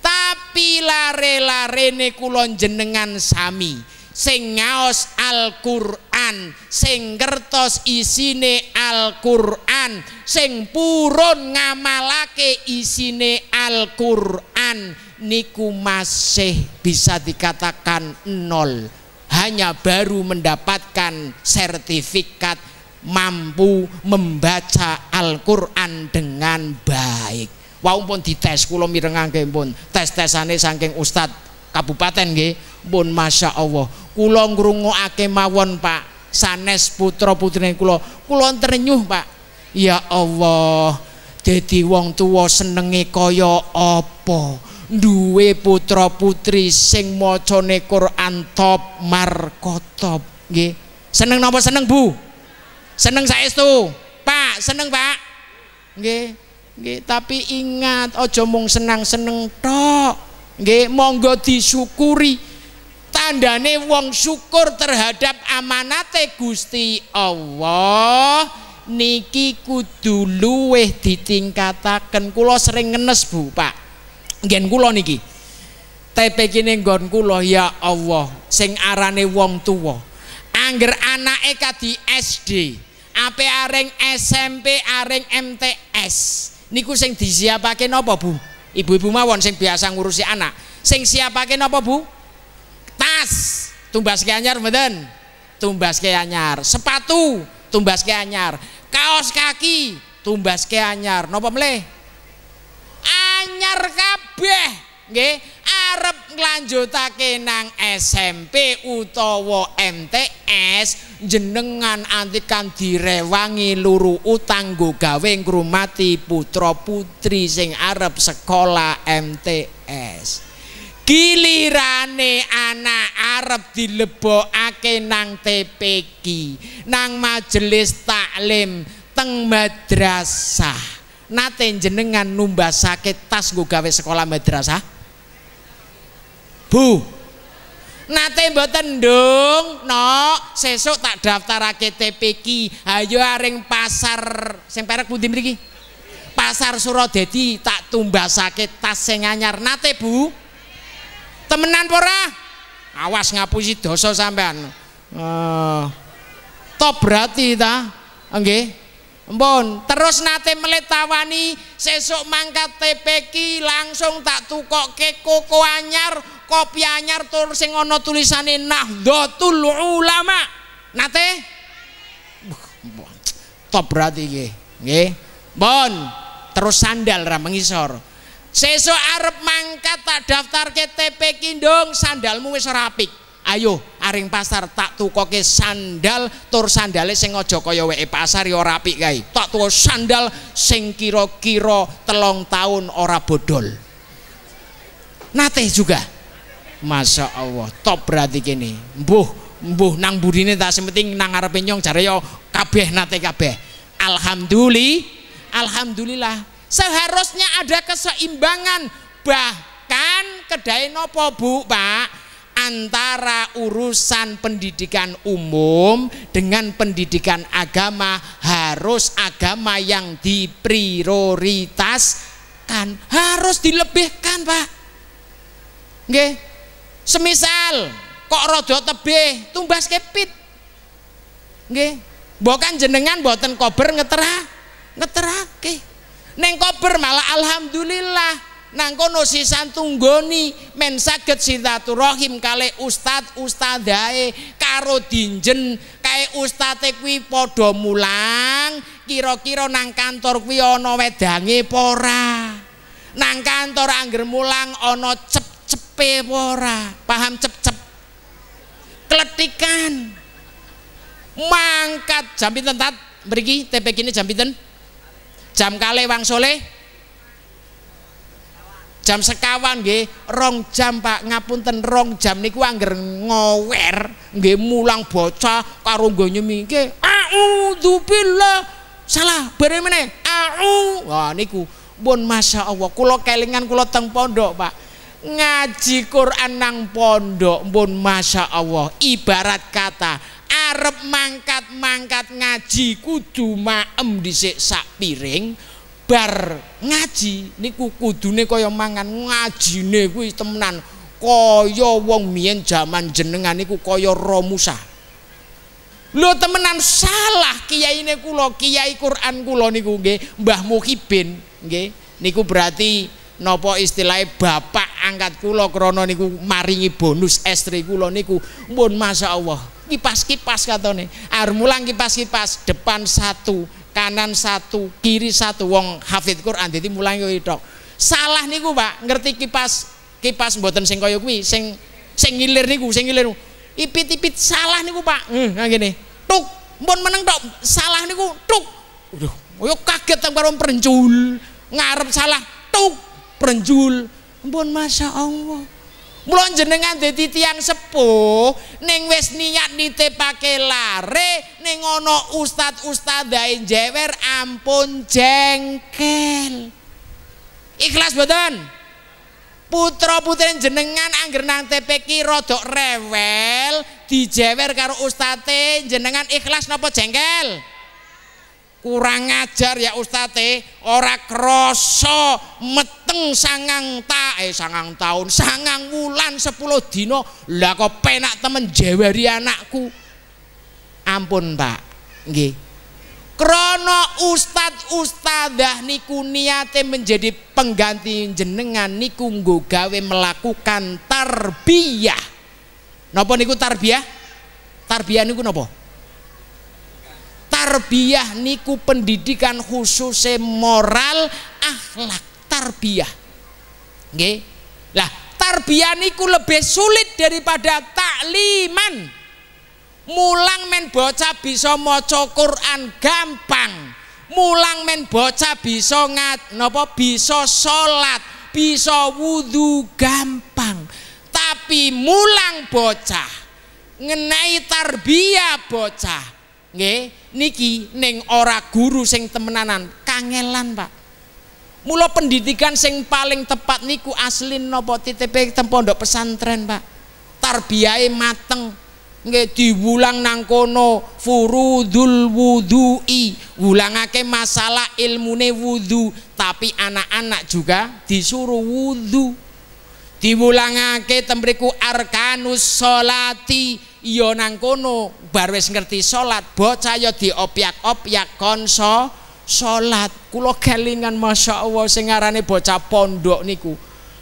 tapi lare ini kulon jenengan sami sing ngaos Al-Qur'an Quran sing kertos isine Al-Qur'an sing purun ngamalake isine Al-Qur'an niku masih bisa dikatakan nol hanya baru mendapatkan sertifikat mampu membaca Al-Qur'an dengan baik wau pun dites kula mirengake pun tes-tesane saking ustad kabupaten nggih pun Allah kula ngrungokake mawon Pak sanes putra putrine kula. Kula ternyuh, Pak. Ya Allah, dadi wong tuwa senenge kaya apa? Duwe putra putri sing macane Quran top markotop, nggih. Seneng napa seneng, Bu? Seneng saestu. Pak, seneng, Pak. Nggih. Nggih, tapi ingat aja mung senang-seneng tok. Nggih, monggo disyukuri tandane wong syukur terhadap amanate Gusti Allah niki kudu luweh ditingkataken kula sering ngenes Bu Pak ngen kula niki tepe kene nggon kula ya Allah sing arane wong tuwa angger anake di SD ape areng SMP areng MTS niku sing disiapake napa Bu ibu-ibu mawon sing biasa ngurusi anak sing siapake napa Bu tas tumbas ke anyar tumbas ke sepatu tumbas ke kaos kaki tumbas ke anyar napa meleh anyar kabeh nggih arep nglanjutake nang SMP utawa MTS jenengan antikan direwangi luru utang go gawe ngrumati putra putri sing arep sekolah MTS gilirane anak Arab di dilebokake nang TPQ nang majelis taklim teng madrasah nate jenengan sakit tas gue gawe sekolah madrasah Bu nate mboten tendung no sesok tak daftar ke TPQ ayo areng pasar semperek putih beri pasar pasar Surodeti tak sakit tas senganyar nate Bu temenan pora awas ngapusi dosa sampean uh, top berarti ta nggih bon terus nate meletawani sesuk mangkat TPK langsung tak ke koko anyar, kopi anyar tur sing tulisanin tulisane Nahdlatul Ulama. Nate? Top berarti nggih. Nggih. bon terus sandal ra mengisor. Sesuk arep mangkat tak ke TP Kindung, sandalmu wis rapi Ayo aring pasar tak tukoke sandal tur sandale sing aja kaya weke pasar ya rapik kae. Tak tuku sandal sing kira-kira telung tahun ora bodol. Nate juga. Masya Allah, top berarti gini. Mbuh, mbuh nang burine tak semeting nang arepe nyong jare ya kabeh nate kabeh. Alhamdulillah. Alhamdulillah Seharusnya ada keseimbangan bahkan kedai nopo Bu, Pak antara urusan pendidikan umum dengan pendidikan agama harus agama yang diprioritaskan harus dilebihkan pak Nge? semisal kok rodo tebih tumbas kepit Nge? bukan jenengan boten kober ngeterah ngeterah ke Neng koper malah alhamdulillah. Nang kono sisan tunggoni men saged rohim kalle ustad ustadai karo dinjen kae ustate kuwi padha mulang kiro kiro nang kantor kuwi ana wedange pora nang kantor angger mulang ana cep-cepe pora paham cep-cep kletikan mangkat jambitan pinten tat mriki kini kene jam pinten jam kali wang soleh jam sekawan nggih rong jam Pak ngapunten rong jam niku angger ngower nggih mulang bocah karo nggo nyemi nggih auzubillah salah bare meneh au wah niku pun masya Allah kula kelingan kula teng pondok Pak ngaji Quran nang pondok pun masya Allah ibarat kata arep mangkat-mangkat ngaji kudu maem di sak piring bar ngaji niku kudune kaya mangan ngajine kuwi temenan kaya wong mien zaman jenengan niku kaya romusa Lo temenan salah kiai niku lo kiai Quran lo niku nggih Mbah Mukibin nggih niku berarti nopo istilah bapak angkat kulo krono niku maringi bonus estri kulo niku bon masa Allah kipas-kipas katone. Arep mulang kipas-kipas depan satu, kanan satu, kiri satu wong hafid Quran jadi mulang yo dok Salah niku, Pak, ngerti kipas kipas buatan sing kaya kuwi, sing sing ngilir niku, sing ngilir. Ipit-ipit salah niku, Pak. Heeh, hmm, ngene. Nah, tuk, mun meneng dok salah niku tuk. Waduh, yo kaget karo perenjul. Ngarep salah tuk perenjul. Mbon masya Allah mula jenengan dadi tiyang sepuh ning wis niat nitipake lare ning ana ustad-ustadae jewer ampun jengkel ikhlas boten putra putri jenengan anggere nang TPQ rodok rewel dijewer karo ustate jenengan ikhlas napa jengkel kurang ajar ya ustate eh. ora kroso meteng sangang ta eh sangang tahun sangang wulan sepuluh dino lah kok penak temen jeweri anakku ampun pak nggih krono ustad ustadah niku niate menjadi pengganti jenengan niku nggo gawe melakukan tarbiyah napa niku tarbiyah tarbiyah niku napa tarbiyah niku pendidikan khusus moral akhlak tarbiyah nggih lah tarbiyah niku lebih sulit daripada takliman mulang men bocah bisa maca Quran gampang mulang men bocah bisa ngat nopo bisa salat bisa wudhu gampang tapi mulang bocah ngenai tarbiyah bocah nge niki neng ora guru sing temenanan kangelan Pak mula pendidikan sing paling tepat niku aslin nopo titip e tempo ndok pesantren Pak tarbiyai mateng nggak diwulang nang kono furudul wudhu'i wulangake masalah ilmune wudu tapi anak-anak juga disuruh wudu diwulangake tembriku arkanus solati ya nang kono bar wis ngerti salat bocah ya diopyak-opyak konso salat kula kelingan Masya Allah sing bocah pondok niku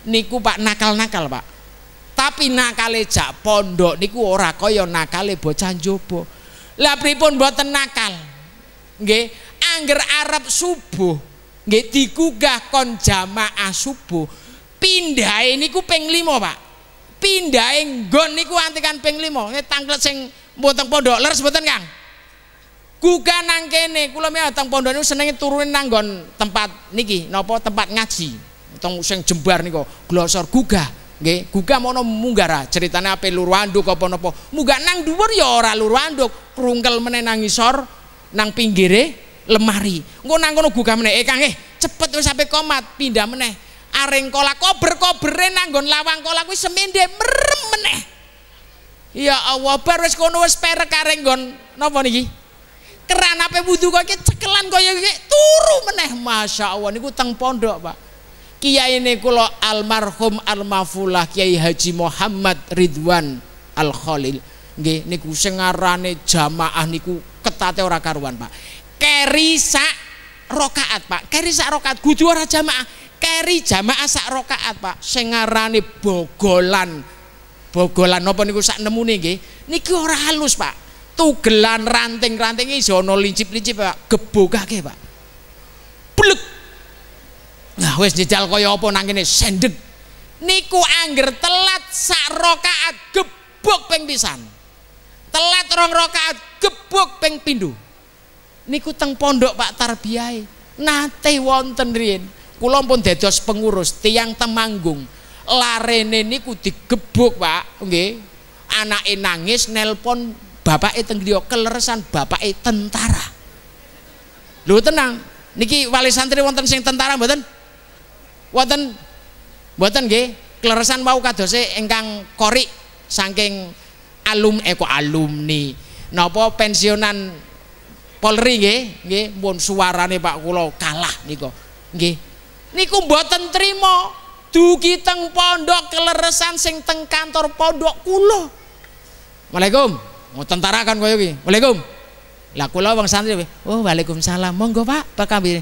niku Pak nakal-nakal Pak tapi nakale jak pondok niku ora kaya nakale bocah jopo lah pripun mboten nakal nggih angger Arab subuh nggih digugah kon jamaah subuh pindah niku ping 5 Pak pindah enggon niku antikan ping 5. Nek tangklet sing mboten pondok leres buatan Kang. Guga nang kene kula menawa pondok niku senengi turunin nanggon tempat niki nopo tempat ngaji. tong sing jembar niko glosor guga. Gue guga mono munggara ceritane apa luruanduk apa nopo muga nang dubur ya ora luruanduk kerungkel menenangi sor nang pinggire lemari. gue nang kono meneng meneh, eh Kang, eh cepet wis sampai komat pindah meneh areng kolak kober kobere nanggon lawang kolak wis semende merem meneh ya Allah bar wis kono wis perek areng gon napa niki keranape wudu kok iki cekelan kaya iki turu meneh Masya Allah niku teng pondok Pak Kiai ini kulo almarhum almafulah Kiai Haji Muhammad Ridwan Al Khalil nggih niku sing jamaah niku ketate ora karuan Pak keri sak rokaat Pak keri sak rokaat kudu ora jamaah Keri jamaah sak rokaat pak sengarani bogolan bogolan apa niku sak nemu nih gih niki ora halus pak tugelan ranting ranting ini jono lincip lincip pak gebogake pak belek nah wes jejal koyo apa nangin nih sendek niku angger telat sak rokaat gebuk pengpisan, telat rong rokaat gebuk pengpindu, niku teng pondok Pak tarbiyai nate wonten riyen kula pun dados pengurus tiang temanggung larene niku digebuk Pak nggih anake nangis nelpon bapake teng kleresan bapak e tentara Lu tenang niki wali santri wonten sing tentara buatan, wonten mboten nggih keleresan mau kadose ingkang kori saking alum eko eh, alumni nopo pensiunan Polri nggih nggih pun suarane Pak kula kalah nika nggih niku mboten trimo dugi teng pondok keleresan sing teng kantor pondok kula Waalaikum, mau tentara kan koyo iki Waalaikum lah kula wong santri oh Waalaikumsalam monggo Pak Pak Kambi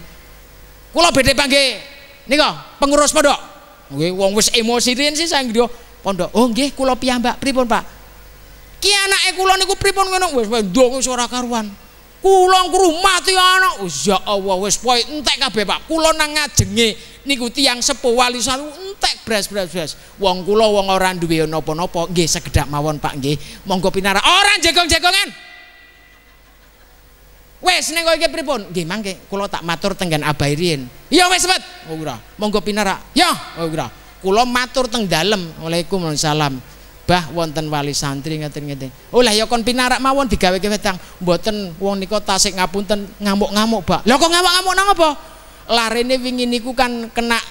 kula bedhe pangge nika pengurus pondok nggih wong wis emosi riyen sih sang dia pondok oh nggih kula piyambak pripun Pak ki anake kula niku pripun ngono wis ndonga ora karuan Kula kru mati anak. Oh, ya Allah wis poe entek kabeh Pak. Kula nang ngajenge niku tiyang sepuh wali salu entek bras-bras bras. Wong kula wong ora duwe napa-napa. Nggih sekedhak mawon Pak nggih. Monggo pinara. Ora jegong-jegongan. Wes ning kok iki pripun? Nggih mangke kula tak matur tenggan abai riyen. Ya wes sepet. Oh, ora. Monggo pinara. Ya, oh ora. Kula matur teng dalem. Waalaikumsalam khotbah wonten wali santri ngeten-ngeten. Oh lah ya kon pinarak mawon digaweke wetang. Mboten wong niko tasik ngapunten ngamuk-ngamuk, Pak. Lah kok ngamuk-ngamuk nang apa? Larene wingi niku kan kena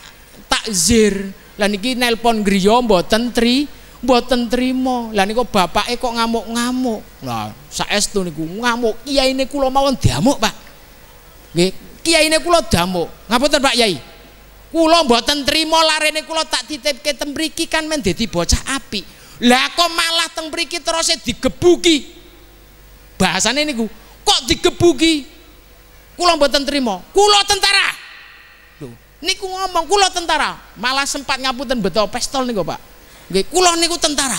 takzir. Lah niki nelpon griya mboten tri mboten trima. Lah niku bapake kok ngamuk-ngamuk. Lah saestu niku ngamuk kiyaine kula mawon diamuk, Pak. Nggih, kiyaine kula diamuk. Ngapunten Pak Yai? Kula mboten trima larene kula tak titipke tembriki kan men dadi bocah apik. Lah kok malah teng mriki terus digebuki. Bahasane niku, kok digebuki? Kula mboten trima. Kula tentara. Lho, niku ngomong kula tentara, malah sempat ngapunten beto pistol niku, Pak. Nggih, kula niku tentara.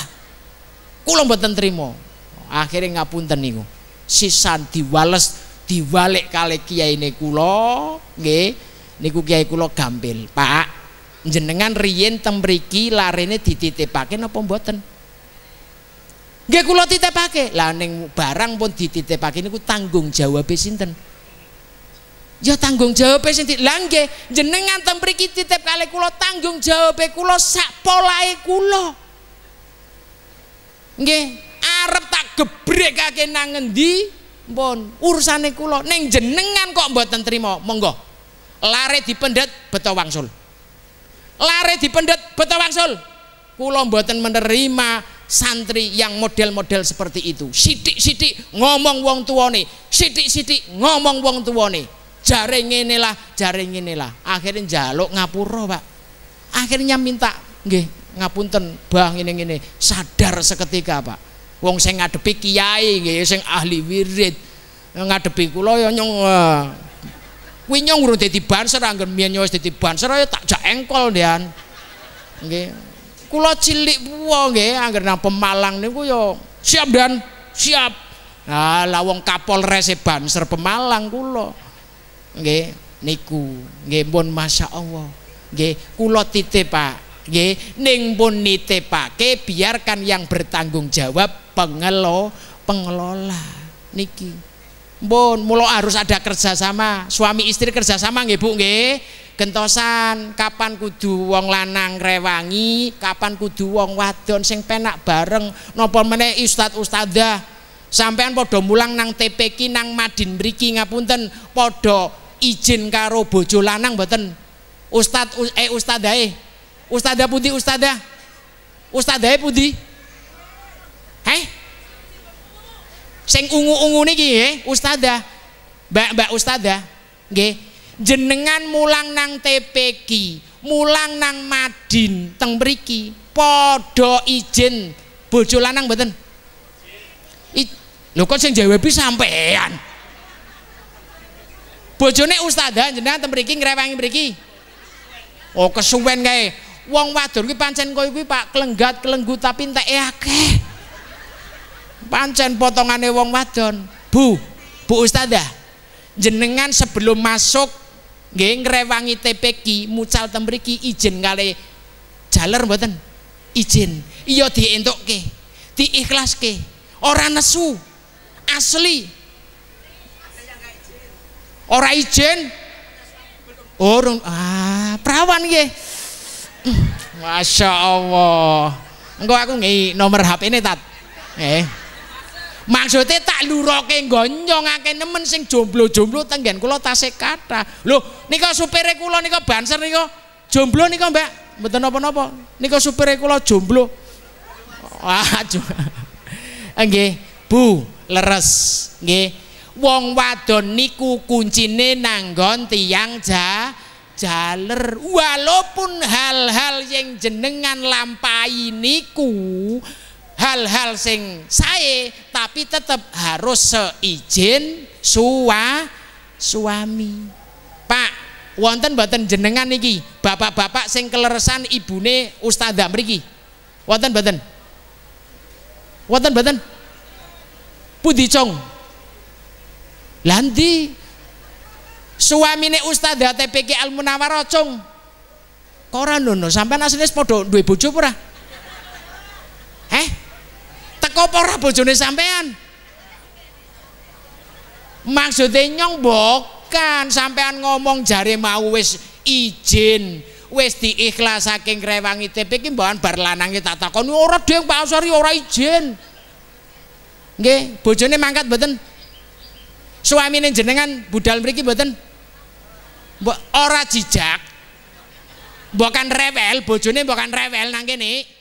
Kula mboten trima. Akhirnya ngapunten niku. Sisan diwales diwalek kali kiai lo nggih niku kiai kula gampil, Pak jenengan riyen tembriki larene dititipake napa mboten? Nggih kula titipake. Lah ning barang pun dititipake niku tanggung jawab sinten? Ya tanggung jawab sing nggih jenengan tembriki titip kali kula tanggung jawab, kula sak polae kula. Nggih, arep tak gebrek kake nang ngendi? Pun urusane kula ning jenengan kok mboten trima. Monggo. Lare dipendet beto wangsul lare pendet betul langsung. Pulau mboten menerima santri yang model-model seperti itu sidik-sidik ngomong wong tuwane sidik-sidik ngomong wong tuwane jare ngene lah jare ngene lah akhirnya njaluk ngapura Pak akhirnya minta nggih ngapunten bang ini ngene sadar seketika Pak wong sing ngadepi kiai nggih sing ahli wirid ngadepi kula ya nyong eh, winyong nyong urung dadi banser anggen mien wis dadi banser ya tak jak engkol dian. nggih kula cilik puwa nggih anggen nang Pemalang niku ya siap dan siap nah la wong Kapolres e banser Pemalang kulo. nggih niku nggih masa masyaallah nggih kula titip Pak neng bon pun nitipake biarkan yang bertanggung jawab pengelo pengelola niki Bon, mulo harus ada kerjasama. Suami istri kerjasama nggih Bu nggih. Gentosan, kapan kudu wong lanang rewangi, kapan kudu wong wadon sing penak bareng. nopo meneh ustad ustadzah sampean podo mulang nang TPK nang Madin mriki ngapunten podo izin karo bojo lanang boten Ustad eh eh Ustadah putih ustadah? ustadzah e. putih e Heh? sing ungu-ungu niki ya, eh, ustada, Mbak-mbak ustada, nggih. Jenengan mulang nang TPK, mulang nang Madin teng mriki, padha izin bojo lanang mboten? Lho kok sing jawab sampean. Bojone ustada, jenengan teng mriki ngrewangi mriki. Oh kesuwen kae. uang wadon kuwi pancen kowe kuwi Pak kelenggat kelenggu tapi entek e akeh pancen potongane wong wadon bu bu ustadzah jenengan sebelum masuk nggih ngrewangi TPK mucal tembriki izin kali jaler mboten izin iya ikhlas diikhlaske ora nesu asli ora izin orang oh, ah perawan ye Masya Allah enggak aku ngi nomor HP ini tat eh Maksudnya tak luroke gonjong, akeh nemen sing jomblo-jomblo tenggen kula tasik kathah. Lho, nika supire kula nika banser nika jomblo nika, Mbak. Mboten napa-napa. Nika supire kula jomblo. Wah, eh, nggih, Bu, leres. Nggih. Wong wadon niku kuncine nanggon tiang ja jaler walaupun hal-hal yang jenengan lampai niku hal-hal sing saya tapi tetap harus seizin sua suami pak wonten banten jenengan niki, bapak-bapak sing keleresan ibune ustadzah mriki wonten banten, wonten banten, pundi cong lanti suamine ustadzah TPK Al Munawarah cong koran nono sampean asline padha duwe bojo teko apa ora bojone sampean? Maksudnya nyong bokan sampean ngomong jari mau wis izin wis diikhlasake saking rewangi iki mbahan bar lanang tak takon ora ding Pak Asari ora izin. Nggih, bojone mangkat mboten? Suamine jenengan budal mriki mboten? Mbok ora jijak. Bukan rewel, bojone bukan rewel nang kene.